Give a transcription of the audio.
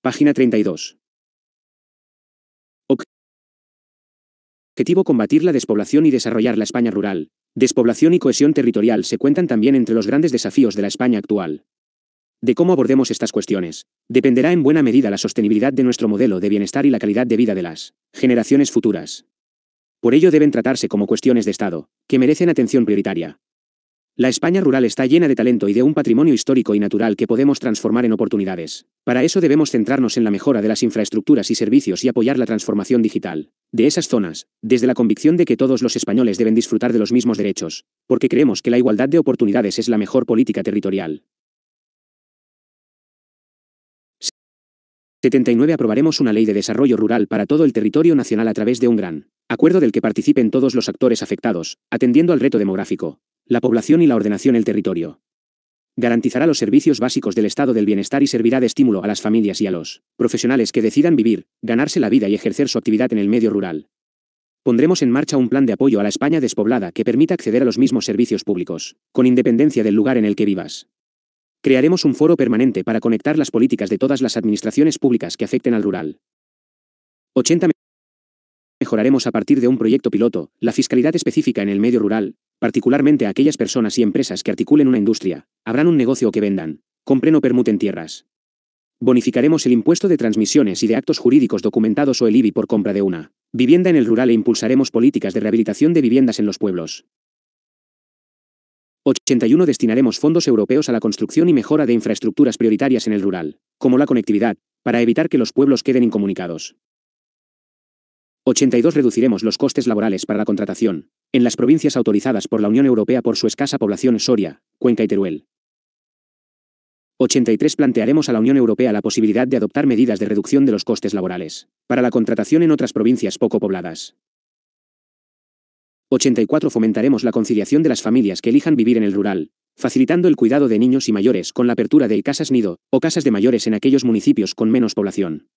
Página 32. Objetivo combatir la despoblación y desarrollar la España rural. Despoblación y cohesión territorial se cuentan también entre los grandes desafíos de la España actual. De cómo abordemos estas cuestiones, dependerá en buena medida la sostenibilidad de nuestro modelo de bienestar y la calidad de vida de las generaciones futuras. Por ello deben tratarse como cuestiones de Estado, que merecen atención prioritaria, la España rural está llena de talento y de un patrimonio histórico y natural que podemos transformar en oportunidades. Para eso debemos centrarnos en la mejora de las infraestructuras y servicios y apoyar la transformación digital de esas zonas, desde la convicción de que todos los españoles deben disfrutar de los mismos derechos, porque creemos que la igualdad de oportunidades es la mejor política territorial. 79 aprobaremos una ley de desarrollo rural para todo el territorio nacional a través de un gran acuerdo del que participen todos los actores afectados, atendiendo al reto demográfico, la población y la ordenación del territorio. Garantizará los servicios básicos del estado del bienestar y servirá de estímulo a las familias y a los profesionales que decidan vivir, ganarse la vida y ejercer su actividad en el medio rural. Pondremos en marcha un plan de apoyo a la España despoblada que permita acceder a los mismos servicios públicos, con independencia del lugar en el que vivas. Crearemos un foro permanente para conectar las políticas de todas las administraciones públicas que afecten al rural. 80 mejoraremos a partir de un proyecto piloto, la fiscalidad específica en el medio rural, particularmente a aquellas personas y empresas que articulen una industria, habrán un negocio o que vendan, compren o permuten tierras. Bonificaremos el impuesto de transmisiones y de actos jurídicos documentados o el IBI por compra de una vivienda en el rural e impulsaremos políticas de rehabilitación de viviendas en los pueblos. 81 destinaremos fondos europeos a la construcción y mejora de infraestructuras prioritarias en el rural, como la conectividad, para evitar que los pueblos queden incomunicados. 82. Reduciremos los costes laborales para la contratación, en las provincias autorizadas por la Unión Europea por su escasa población Soria, Cuenca y Teruel. 83. Plantearemos a la Unión Europea la posibilidad de adoptar medidas de reducción de los costes laborales, para la contratación en otras provincias poco pobladas. 84. Fomentaremos la conciliación de las familias que elijan vivir en el rural, facilitando el cuidado de niños y mayores con la apertura de casas nido o casas de mayores en aquellos municipios con menos población.